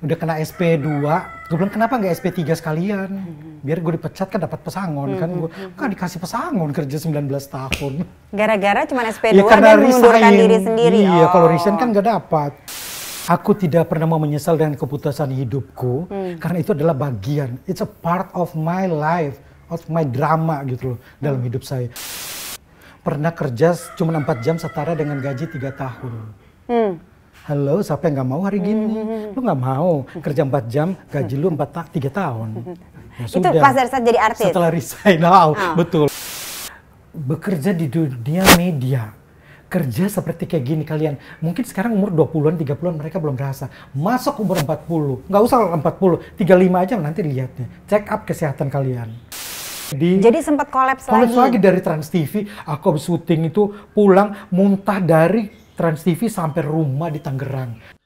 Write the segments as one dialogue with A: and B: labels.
A: udah kena SP2 gue bilang kenapa nggak SP3 sekalian mm-hmm. biar gue dipecat kan dapat pesangon kan gue mm-hmm. kan dikasih pesangon kerja 19 tahun
B: gara-gara cuma SP2 ya, dan mengundurkan diri sendiri iya oh. kalau
A: resign kan nggak dapat Aku tidak pernah mau menyesal dengan keputusan hidupku hmm. karena itu adalah bagian. It's a part of my life, of my drama gitu loh hmm. dalam hidup saya. Pernah kerja cuma 4 jam setara dengan gaji 3 tahun. Hmm. Halo, siapa yang nggak mau hari gini? Hmm. hmm, hmm, hmm. Lu nggak mau kerja 4 jam, gaji lu 4 ta 3 tahun. Ya, Itu pas dari saat jadi artis? Setelah resign, oh, oh. betul. Bekerja di dunia media, kerja seperti kayak gini kalian. Mungkin sekarang umur 20-an, 30-an mereka belum merasa. Masuk umur 40, nggak usah 40, 35 aja nanti lihatnya. Check up kesehatan kalian. Di, Jadi sempat
B: kolaps lagi. lagi dari
A: Trans TV, aku syuting itu pulang muntah dari Trans TV sampai rumah di Tangerang.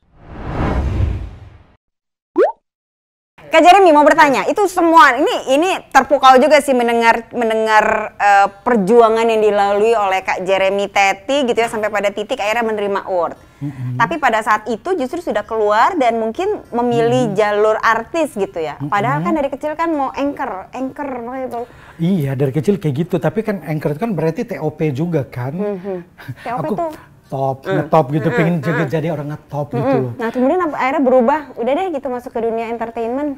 B: Kak Jeremy mau bertanya, itu semua ini ini terpukau juga sih mendengar mendengar uh, perjuangan yang dilalui oleh Kak Jeremy Teti gitu ya sampai pada titik akhirnya menerima award. Mm-hmm. Tapi pada saat itu justru sudah keluar dan mungkin memilih mm-hmm. jalur artis gitu ya. Padahal mm-hmm. kan dari kecil kan mau anchor, anchor itu.
A: Iya, dari kecil kayak gitu, tapi kan anchor itu kan berarti TOP juga kan. Mm-hmm. TOP aku, tuh ngetop, mm. ngetop gitu, mm. pengen juga jadi orang ngetop mm. gitu loh.
B: Nah kemudian akhirnya berubah, udah deh gitu masuk ke dunia entertainment.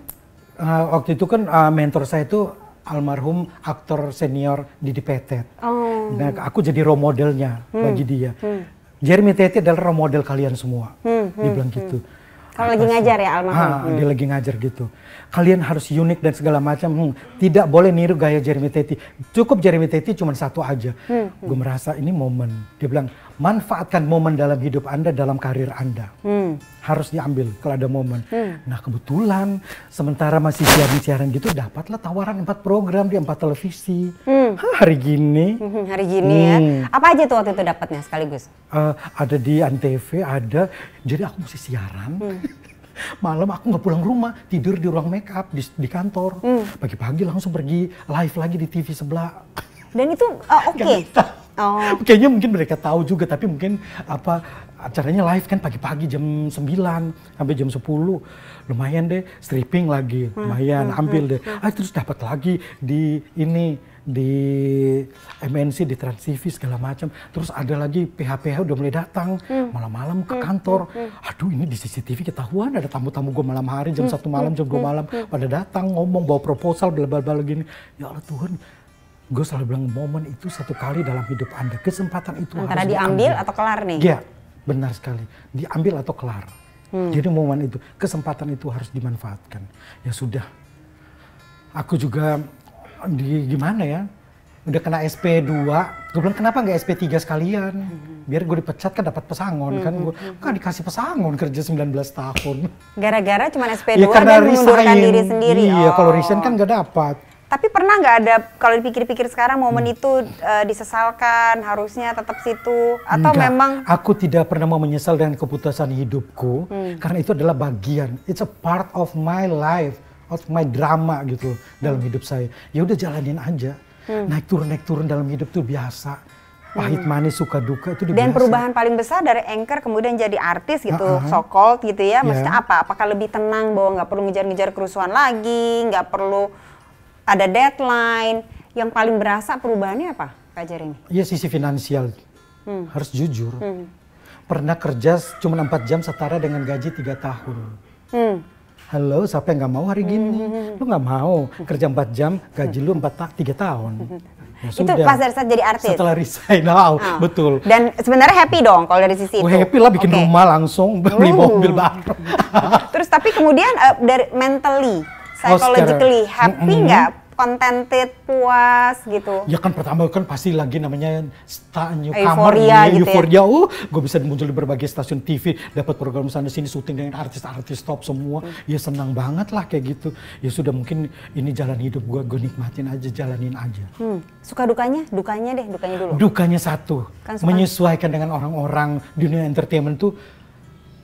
A: Uh, waktu itu kan uh, mentor saya itu almarhum aktor senior Didi Petet. Oh. Nah aku jadi role modelnya hmm. bagi dia. Hmm. Jeremy Tete adalah role model kalian semua, hmm, hmm dia bilang hmm. gitu. Kalau lagi ngajar
B: ya almarhum. Ah, hmm. dia lagi
A: ngajar gitu. Kalian harus unik dan segala macam. Hmm, tidak boleh niru gaya Jeremy Teti. Cukup Jeremy Teti cuma satu aja. Hmm. hmm. Gue merasa ini momen. Dia bilang, manfaatkan momen dalam hidup Anda, dalam karir Anda. Hmm. Harus diambil kalau ada momen. Hmm. Nah kebetulan sementara masih siaran-siaran gitu dapatlah tawaran empat program di empat televisi. Hmm. Hah, hari gini. Hmm, hari gini ya. hmm. ya.
B: Apa aja tuh waktu itu dapatnya
A: sekaligus? Uh, ada di Antv, ada. Jadi aku mesti siaran. Hmm. malam aku nggak pulang rumah tidur di ruang make up di, di kantor hmm. pagi-pagi hmm. langsung pergi live lagi di TV sebelah dan itu uh, oke okay. Oh. Kayaknya mungkin mereka tahu juga, tapi mungkin apa acaranya live kan pagi-pagi jam 9 sampai jam 10. Lumayan deh, stripping lagi, hmm, lumayan hmm, hmm, ambil deh. Ah terus dapat lagi di ini di MNC di Trans TV segala macam. Terus ada lagi PH-PH udah mulai datang malam-malam ke kantor. Aduh ini di CCTV ketahuan ada tamu-tamu gue malam hari jam satu malam jam 2 malam pada datang ngomong bawa proposal bla bla bla gini. Ya Allah Tuhan gue selalu bilang momen itu satu kali dalam hidup anda kesempatan itu antara harus diambil, diambil atau kelar nih iya benar sekali diambil atau kelar hmm. jadi momen itu kesempatan itu harus dimanfaatkan ya sudah aku juga di gimana ya udah kena SP2 gue bilang kenapa nggak SP3 sekalian hmm. biar gue dipecat kan dapat pesangon kan. hmm, kan gue hmm, hmm. kan dikasih pesangon kerja 19 tahun
B: gara-gara cuma SP2 ya, karena mengundurkan diri sendiri iya oh. kalau
A: resign kan nggak dapat
B: tapi pernah nggak ada kalau dipikir-pikir sekarang momen hmm. itu e, disesalkan harusnya tetap situ atau Enggak. memang
A: aku tidak pernah mau menyesal dengan keputusan hidupku hmm. karena itu adalah bagian it's a part of my life of my drama gitu hmm. dalam hidup saya. Ya udah jalanin aja. Hmm. Naik turun naik turun dalam hidup tuh biasa. Pahit hmm. manis suka duka itu Dan perubahan
B: paling besar dari anchor kemudian jadi artis gitu, uh -huh. sokol gitu ya. Maksudnya yeah. apa? Apakah lebih tenang bahwa nggak perlu ngejar-ngejar kerusuhan lagi, nggak perlu ada deadline. Yang paling berasa perubahannya apa, Kak Jeremy?
A: Iya sisi finansial, hmm. harus jujur. Hmm. Pernah kerja cuma 4 jam setara dengan gaji 3 tahun. Hmm. Halo, siapa yang gak mau hari gini? Hmm, hmm, hmm. Lu nggak mau kerja 4 jam, gaji lu 4 ta 3 tahun. Hmm, ya, itu sudah. pas dari saat jadi artis. Setelah resign, oh, oh. betul. Dan
B: sebenarnya happy dong kalau dari sisi Gue oh, itu. happy lah
A: bikin okay. rumah langsung, beli uh. mobil baru.
B: Terus tapi kemudian uh, dari mentally psychologically oh, happy nggak? Mm -hmm. Contented, puas gitu. Ya
A: kan pertama kan pasti lagi namanya newcomer, euforia, iya, gitu ya, gitu euforia. Ya? Oh, gue bisa muncul di berbagai stasiun TV, dapat program sana sini syuting dengan artis-artis top semua. Hmm. Ya senang banget lah kayak gitu. Ya sudah mungkin ini jalan hidup gue, gue nikmatin aja, jalanin aja.
B: Hmm. Suka dukanya? Dukanya deh, dukanya dulu.
A: Dukanya satu, kan menyesuaikan dengan orang-orang dunia entertainment tuh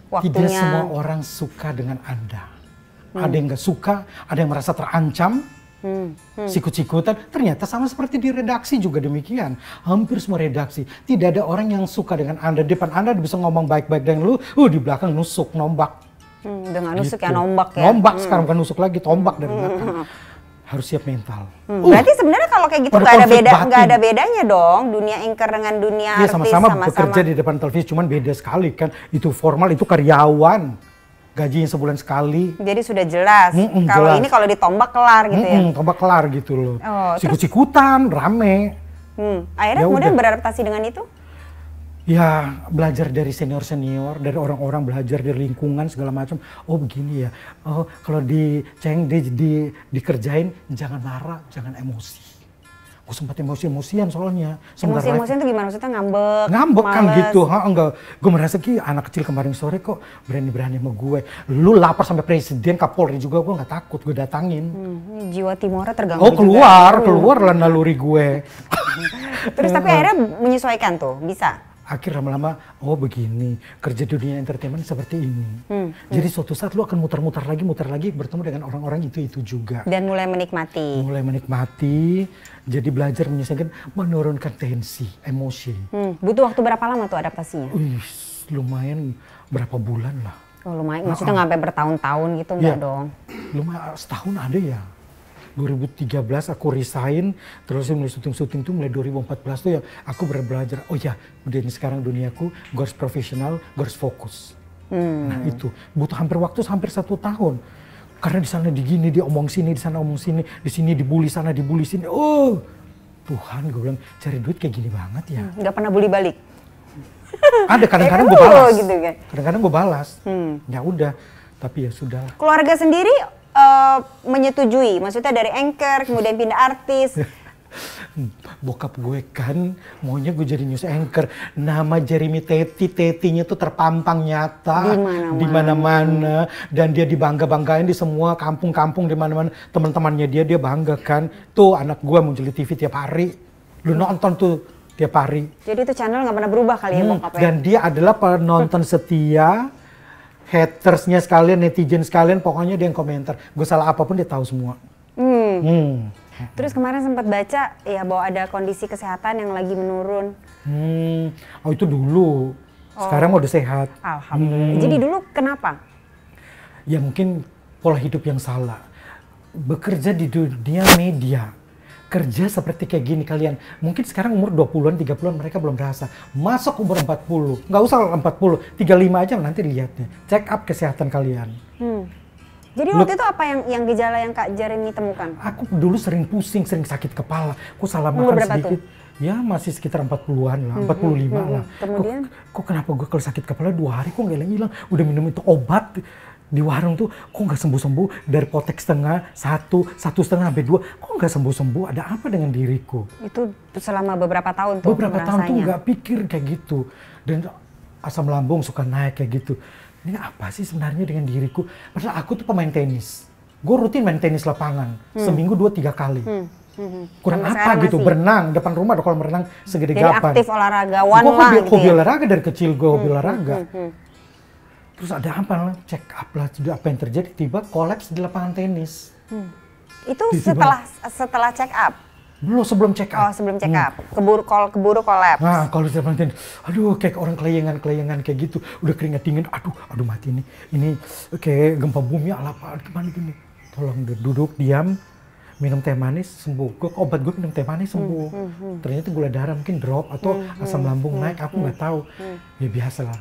B: Waktunya... tidak semua orang
A: suka dengan Anda hmm. ada yang nggak suka, ada yang merasa terancam, Hmm, hmm. sikut-sikutan ternyata sama seperti di redaksi juga demikian hampir semua redaksi tidak ada orang yang suka dengan anda depan anda bisa ngomong baik-baik dengan lu uh di belakang nusuk nombak
B: hmm, dengan nusuk ya, gitu. ya nombak ya
A: nombak hmm. sekarang bukan nusuk lagi tombak dari hmm, hmm, belakang hmm. harus siap mental hmm. uh,
B: berarti sebenarnya kalau kayak gitu nggak ada beda ada bedanya dong dunia anchor dengan dunia ya, artis sama-sama bekerja di
A: depan televisi cuman beda sekali kan itu formal itu karyawan gajinya sebulan sekali.
B: Jadi sudah jelas. Mm -mm, kalau ini kalau ditombak kelar gitu mm -mm, ya.
A: Tombak kelar gitu loh. Oh, Sikut-sikutan, rame.
B: Hmm. Akhirnya ya kemudian udah. beradaptasi dengan itu?
A: Ya belajar dari senior senior, dari orang-orang belajar dari lingkungan segala macam. Oh begini ya. Oh kalau di ceng di, di dikerjain jangan marah, jangan emosi. Gue sempat emosi-emosian soalnya. Emosi-emosian
B: itu gimana? Maksudnya ngambek? Ngambek kan males. kan gitu. Ha,
A: enggak. Gue merasa ki anak kecil kemarin sore kok berani-berani sama gue. Lu lapar sampai presiden, kapolri juga gue nggak takut. Gue datangin. Hmm,
B: jiwa Timora terganggu Oh keluar, juga. Hmm. keluar
A: lah naluri gue.
B: Terus tapi akhirnya menyesuaikan tuh, bisa?
A: akhir lama-lama oh begini kerja dunia entertainment seperti ini hmm, jadi hmm. suatu saat lu akan muter-muter lagi muter lagi bertemu dengan orang-orang itu itu juga dan
B: mulai menikmati mulai menikmati
A: jadi belajar menyesuaikan menurunkan tensi emosi
B: hmm. butuh waktu berapa lama tuh adaptasinya
A: Uish, lumayan berapa bulan lah
B: oh, lumayan nah, maksudnya ah. nggak sampai bertahun-tahun
A: gitu ya, dong lumayan setahun ada ya 2013 aku resign terus mulai syuting-syuting tuh mulai 2014 tuh ya aku berbelajar oh ya udah ini sekarang duniaku gue harus profesional gue harus fokus hmm. nah itu butuh hampir waktu hampir satu tahun karena di sana digini dia omong sini di sana omong sini di sini dibully sana dibully sini oh Tuhan gue bilang cari duit kayak gini banget ya hmm,
B: nggak pernah bully balik
A: ada kadang-kadang gue gitu balas gitu kan? kadang-kadang gue balas hmm. ya udah tapi ya sudah
B: keluarga sendiri Eh, menyetujui? Maksudnya dari anchor, kemudian pindah artis.
A: Bokap gue kan maunya gue jadi news anchor. Nama Jeremy Teti, Tetinya tuh terpampang nyata di mana-mana dan dia dibangga-banggain di semua kampung-kampung di mana-mana. Teman-temannya dia dia bangga kan. Tuh anak gue muncul di TV tiap hari. Lu nonton tuh tiap hari.
B: Jadi itu channel nggak pernah berubah kali ya hmm, bokapnya. Dan
A: dia adalah penonton setia hatersnya sekalian, netizen sekalian, pokoknya dia yang komentar. Gue salah apapun dia tahu semua.
B: Hmm. hmm. Terus kemarin sempat baca ya bahwa ada kondisi kesehatan yang lagi menurun.
A: Hmm. Oh itu dulu. Oh. Sekarang oh. udah sehat. Alhamdulillah. Hmm. Jadi
B: dulu kenapa?
A: Ya mungkin pola hidup yang salah. Bekerja di dunia media kerja seperti kayak gini kalian. Mungkin sekarang umur 20-an, 30-an mereka belum merasa. Masuk umur 40, nggak usah 40, 35 aja nanti dilihatnya. Check up kesehatan kalian. Hmm.
B: Jadi waktu waktu itu apa yang yang gejala yang Kak Jeremy temukan? Aku
A: dulu sering pusing, sering sakit kepala. Aku salah makan sedikit. Tuh? ya masih sekitar 40-an lah, hmm, 45 hmm, hmm, hmm, lah. Kemudian? Kok, kok kenapa gue kalau sakit kepala dua hari kok nggak hilang-hilang? Udah minum itu obat, di warung tuh kok nggak sembuh sembuh dari potek setengah satu satu setengah sampai dua kok nggak sembuh sembuh ada apa dengan diriku
B: itu selama beberapa tahun tuh beberapa tahun tahun tuh nggak
A: pikir kayak gitu dan asam lambung suka naik kayak gitu ini apa sih sebenarnya dengan diriku padahal aku tuh pemain tenis gue rutin main tenis lapangan hmm. seminggu dua tiga kali hmm. Hmm. kurang Sampai apa gitu masih. berenang depan rumah kalau berenang segede gapan. aktif
B: olahragawan gue hobi, gitu hobi
A: olahraga dari kecil gue hobi hmm. olahraga hmm. Hmm. hmm terus ada apa check up lah sudah apa yang terjadi tiba kolaps di lapangan tenis
B: hmm. itu tiba, setelah setelah check up
A: belum sebelum check up oh sebelum check hmm. up hmm. keburu kol keburu kolaps nah kalau di lapangan tenis aduh kayak orang kelayangan kelayangan kayak gitu udah keringat dingin aduh aduh mati ini ini kayak gempa bumi ala apa gimana gini tolong duduk diam minum teh manis sembuh gue obat gue minum teh manis sembuh hmm, hmm, hmm. ternyata gula darah mungkin drop atau hmm, asam hmm, lambung hmm, naik aku hmm, nggak hmm, tahu hmm. ya biasalah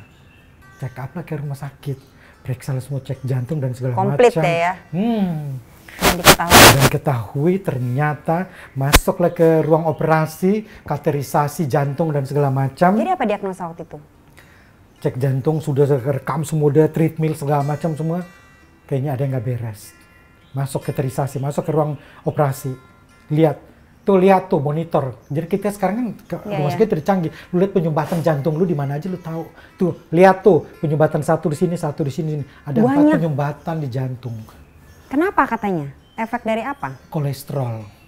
A: check up lah ke rumah sakit periksa semua cek jantung dan segala macam. Komplit ya, deh ya. Hmm. Dan diketahui. Dan ketahui ternyata masuklah ke ruang operasi, katerisasi jantung dan segala macam. Jadi
B: apa diagnosa waktu
A: itu? Cek jantung sudah rekam semua, udah treadmill segala macam semua. Kayaknya ada yang nggak beres. Masuk katerisasi, masuk ke ruang operasi. Lihat tuh lihat tuh monitor. Jadi kita sekarang kan yeah, rumah iya. sakit yeah. canggih. Lu lihat penyumbatan jantung lu di mana aja lu tahu. Tuh, lihat tuh penyumbatan satu di sini, satu di sini. Ada Banyak. empat penyumbatan di jantung.
B: Kenapa katanya? Efek dari apa?
A: Kolesterol.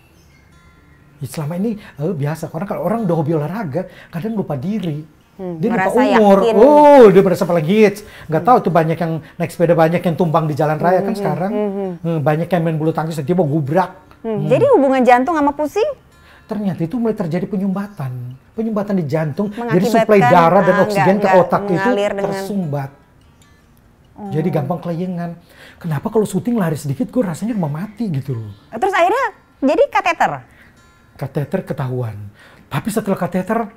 A: Ya, selama ini eh, biasa Karena kalau orang udah hobi olahraga kadang lupa diri. Hmm, dia lupa umur, yakin. oh dia merasa paling hits. Gak hmm. tahu tuh banyak yang naik sepeda banyak yang tumbang di jalan raya kan hmm, kan sekarang. Hmm, hmm, hmm. banyak yang main bulu tangkis tiba-tiba gubrak Hmm. Jadi hubungan jantung sama pusing? Ternyata itu mulai terjadi penyumbatan. Penyumbatan di jantung, jadi suplai darah dan ah, oksigen enggak, ke otak itu tersumbat. Hmm. Jadi gampang kelayangan. Kenapa kalau syuting lari sedikit gue rasanya mau mati gitu loh. Terus akhirnya jadi kateter? Kateter ketahuan. Tapi setelah kateter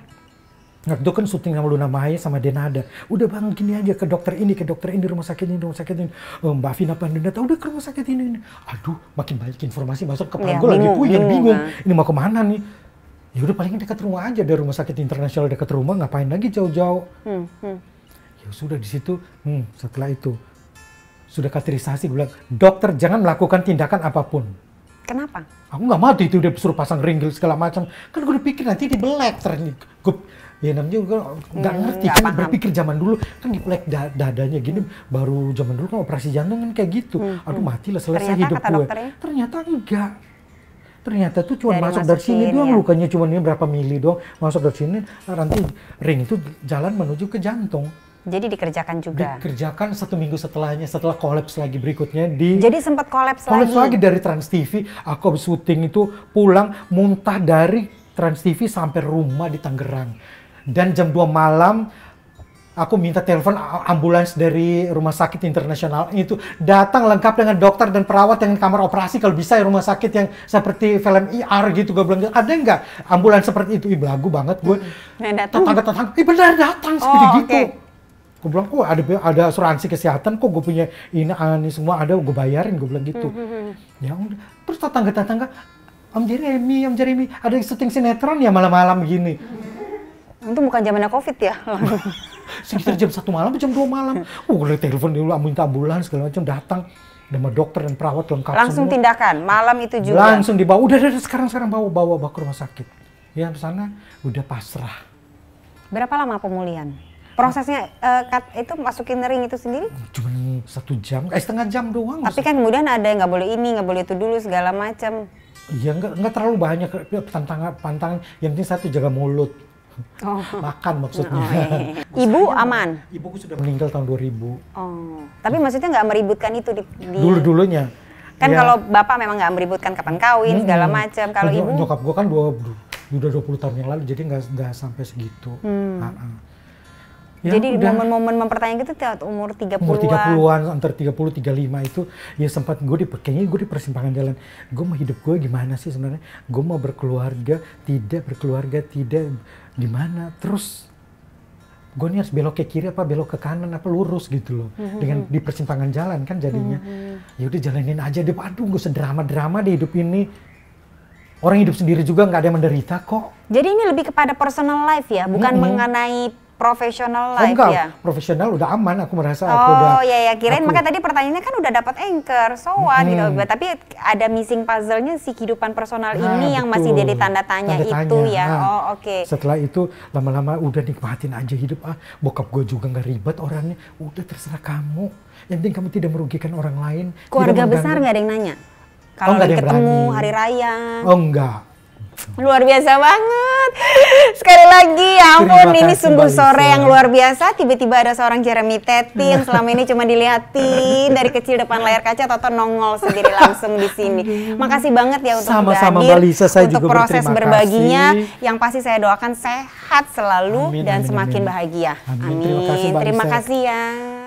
A: itu kan syuting sama Luna Maya sama Denada. Udah bang gini aja ke dokter ini, ke dokter ini, rumah sakit ini, rumah sakit ini. Oh, Mbak Vina Pandunata udah ke rumah sakit ini. ini. Aduh makin banyak informasi masuk panggung ya, gue lagi puyeng, bingung. Nah. Ini mau kemana nih? Ya udah paling dekat rumah aja, dari rumah sakit internasional dekat rumah, ngapain lagi jauh-jauh. Hmm, hmm. Ya sudah di situ, hmm, setelah itu sudah katerisasi gue bilang, dokter jangan melakukan tindakan apapun. Kenapa? Aku nggak mati itu udah suruh pasang ringgil segala macam. Kan gue udah pikir nanti dibelek ternyata. Gue ya namanya juga nggak iya, ngerti kan berpikir zaman dulu kan dipelek da dadanya gini baru zaman dulu kan operasi jantung kan kayak gitu hmm. aduh hmm. mati lah selesai hidup gue ya? ternyata enggak ternyata tuh cuma masuk dari sini doang ya. lukanya cuma ini berapa mili doang masuk dari sini nanti ring itu jalan menuju ke jantung jadi dikerjakan juga. Dikerjakan satu minggu setelahnya, setelah kolaps lagi berikutnya di. Jadi sempat
B: kolaps lagi. Kolaps lagi dari
A: Trans TV. Aku habis syuting itu pulang muntah dari Trans TV sampai rumah di Tangerang dan jam 2 malam aku minta telepon ambulans dari rumah sakit internasional itu datang lengkap dengan dokter dan perawat dengan kamar operasi kalau bisa ya rumah sakit yang seperti film IR e gitu gue bilang ada nggak ambulans seperti itu ih lagu banget gue
B: tetangga tetangga
A: ih benar datang oh, seperti okay. gitu gue bilang kok oh, ada ada asuransi kesehatan kok gue punya ini ah, ini semua ada gue bayarin gue bilang gitu hmm, hmm, hmm. ya terus tetangga tetangga Om Jeremy, Om Jeremy, ada syuting sinetron ya malam-malam gini. Itu bukan zaman covid ya? Sekitar jam satu malam, jam dua malam. Uh, udah telepon dulu, minta ambulans segala macam datang. sama dokter dan perawat lengkap Langsung semua.
B: tindakan, malam itu juga? Langsung
A: dibawa, udah, udah, sekarang-sekarang bawa, bawa, bawa ke rumah sakit. Ya, di sana udah pasrah.
B: Berapa lama pemulihan? prosesnya uh, itu masukin ring itu sendiri? Oh, cuma
A: satu jam,
B: eh setengah jam doang. Tapi kan kemudian ada yang nggak boleh ini, nggak boleh itu dulu segala macam.
A: Iya nggak nggak terlalu banyak eh, tantangan pantangan. Yang penting satu jaga mulut. Oh. Makan maksudnya. Oh, eh.
B: Ibu aman? Ibuku sudah
A: meninggal tahun 2000.
B: Oh. Tapi maksudnya nggak meributkan itu di, di... Dulu-dulunya. Kan ya. kalau bapak memang nggak meributkan kapan kawin, hmm. segala macam. Kalau ibu... Nyokap
A: gue kan dua, udah 20 tahun yang lalu, jadi nggak sampai segitu. Hmm. Nah, nah. Ya, Jadi momen-momen
B: mempertanyakan itu tiap umur 30-an. Umur 30-an,
A: antar 30 35 itu ya sempat gue di kayaknya gue di persimpangan jalan. Gue mau hidup gue gimana sih sebenarnya? Gue mau berkeluarga, tidak berkeluarga, tidak gimana terus gue nih harus belok ke kiri apa belok ke kanan apa lurus gitu loh mm-hmm. dengan di persimpangan jalan kan jadinya mm-hmm. ya udah jalanin aja deh aduh gue sedrama drama di hidup ini orang hidup sendiri juga nggak ada yang menderita kok
B: jadi ini lebih kepada personal life ya bukan mm-hmm. mengenai Profesional oh, life oh, enggak. ya?
A: profesional udah aman aku merasa oh, aku udah. Oh iya
B: ya, kirain aku... maka tadi pertanyaannya kan udah dapat anchor, soan hmm. gitu. Tapi ada missing puzzle-nya si kehidupan personal nah, ini yang masih jadi tanda tanya, tanda tanya. itu ya. Ah. oh oke. Okay.
A: Setelah itu lama-lama udah nikmatin aja hidup ah. Bokap gue juga nggak ribet orangnya, udah terserah kamu. Yang penting kamu tidak merugikan orang lain. Keluarga besar nggak ada yang nanya? Oh, Kalau oh, ketemu berani. hari raya. Oh enggak.
B: Luar biasa banget. Sekali lagi, ya ampun Terima ini sungguh sore yang luar biasa. Tiba-tiba ada seorang Jeremy Teti yang selama ini cuma dilihatin dari kecil depan layar kaca, atau nongol sendiri langsung di sini. Makasih banget ya untuk Sama-sama hadir, Lisa, saya untuk juga proses berbaginya. Yang pasti saya doakan sehat selalu amin, dan amin, semakin amin. bahagia. Amin. Terima kasih, Terima kasih ya.